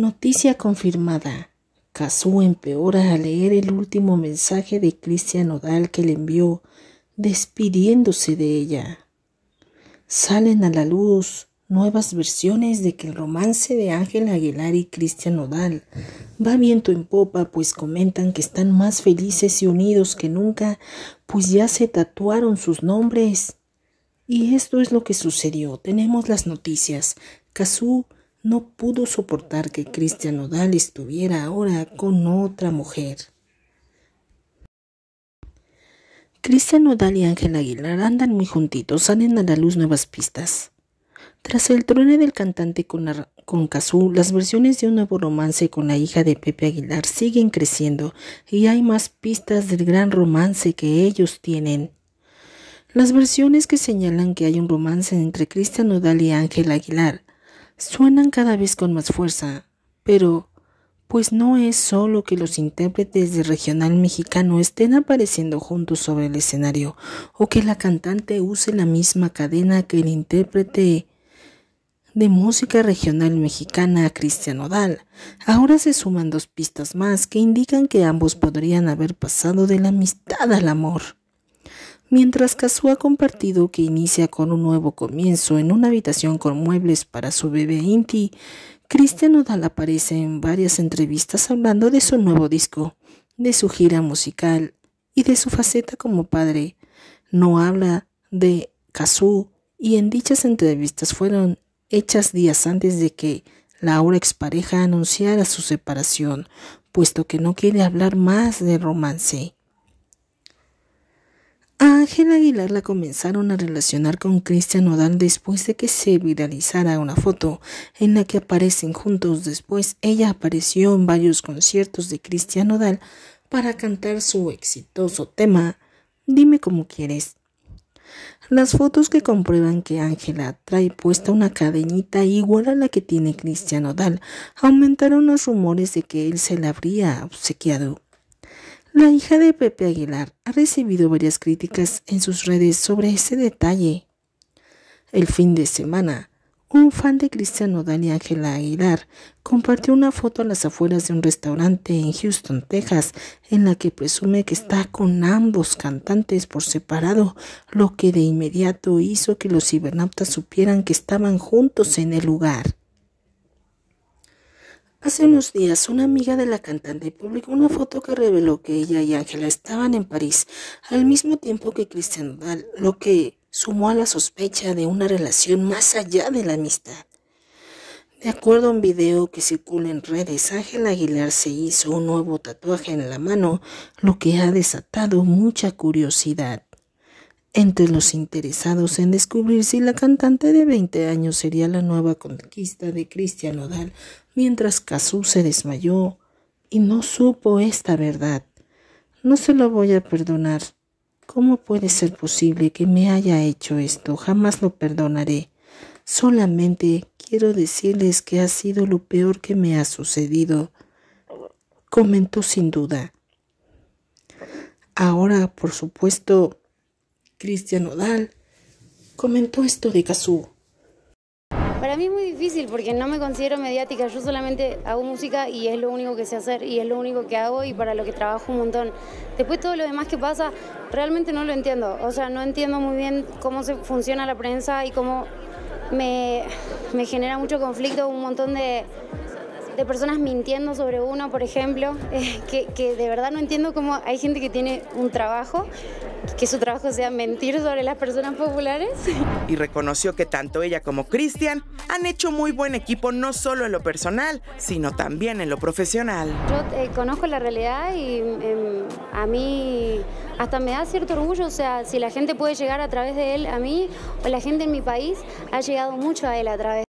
Noticia confirmada. Cazú empeora al leer el último mensaje de Cristian Odal que le envió, despidiéndose de ella. Salen a la luz nuevas versiones de que el romance de Ángel Aguilar y Cristian Odal va viento en popa, pues comentan que están más felices y unidos que nunca, pues ya se tatuaron sus nombres. Y esto es lo que sucedió. Tenemos las noticias no pudo soportar que Cristian Odal estuviera ahora con otra mujer. Cristian Odal y Ángel Aguilar andan muy juntitos, salen a la luz nuevas pistas. Tras el truene del cantante con, Cazú, las versiones de un nuevo romance con la hija de Pepe Aguilar siguen creciendo y hay más pistas del gran romance que ellos tienen. Las versiones que señalan que hay un romance entre Cristian Odal y Ángel Aguilar Suenan cada vez con más fuerza, pero pues no es solo que los intérpretes de regional mexicano estén apareciendo juntos sobre el escenario o que la cantante use la misma cadena que el intérprete de música regional mexicana Cristian Odal. Ahora se suman dos pistas más que indican que ambos podrían haber pasado de la amistad al amor. Mientras Kazu ha compartido que inicia con un nuevo comienzo en una habitación con muebles para su bebé Inti, Cristian Odal aparece en varias entrevistas hablando de su nuevo disco, de su gira musical y de su faceta como padre. No habla de Kazu y en dichas entrevistas fueron hechas días antes de que la expareja anunciara su separación, puesto que no quiere hablar más de romance. A Ángela Aguilar la comenzaron a relacionar con Cristian Nodal después de que se viralizara una foto en la que aparecen juntos. Después ella apareció en varios conciertos de Cristian Nodal para cantar su exitoso tema Dime Cómo quieres. Las fotos que comprueban que Ángela trae puesta una cadenita igual a la que tiene Cristian Nodal aumentaron los rumores de que él se la habría obsequiado. La hija de Pepe Aguilar ha recibido varias críticas en sus redes sobre ese detalle. El fin de semana, un fan de Cristiano Dani Ángela Aguilar compartió una foto a las afueras de un restaurante en Houston, Texas, en la que presume que está con ambos cantantes por separado, lo que de inmediato hizo que los cibernautas supieran que estaban juntos en el lugar. Hace unos días, una amiga de la cantante publicó una foto que reveló que ella y Ángela estaban en París al mismo tiempo que Cristian Nodal, lo que sumó a la sospecha de una relación más allá de la amistad. De acuerdo a un video que circula en redes, Ángela Aguilar se hizo un nuevo tatuaje en la mano, lo que ha desatado mucha curiosidad entre los interesados en descubrir si la cantante de 20 años sería la nueva conquista de Cristian Nodal, mientras Cazú se desmayó y no supo esta verdad. No se lo voy a perdonar. ¿Cómo puede ser posible que me haya hecho esto? Jamás lo perdonaré. Solamente quiero decirles que ha sido lo peor que me ha sucedido, comentó sin duda. Ahora, por supuesto, Cristian Odal, comentó esto de Cazú. Para mí es muy difícil porque no me considero mediática, yo solamente hago música y es lo único que sé hacer y es lo único que hago y para lo que trabajo un montón. Después todo lo demás que pasa realmente no lo entiendo, o sea, no entiendo muy bien cómo se funciona la prensa y cómo me genera mucho conflicto un montón de, de personas mintiendo sobre uno, por ejemplo, eh, que, de verdad no entiendo cómo hay gente que tiene un trabajo, que su trabajo sea mentir sobre las personas populares. Y reconoció que tanto ella como Cristian han hecho muy buen equipo no solo en lo personal, sino también en lo profesional. Yo eh, conozco la realidad y em, a mí hasta me da cierto orgullo, o sea, si la gente puede llegar a través de él a mí, o la gente en mi país ha llegado mucho a él a través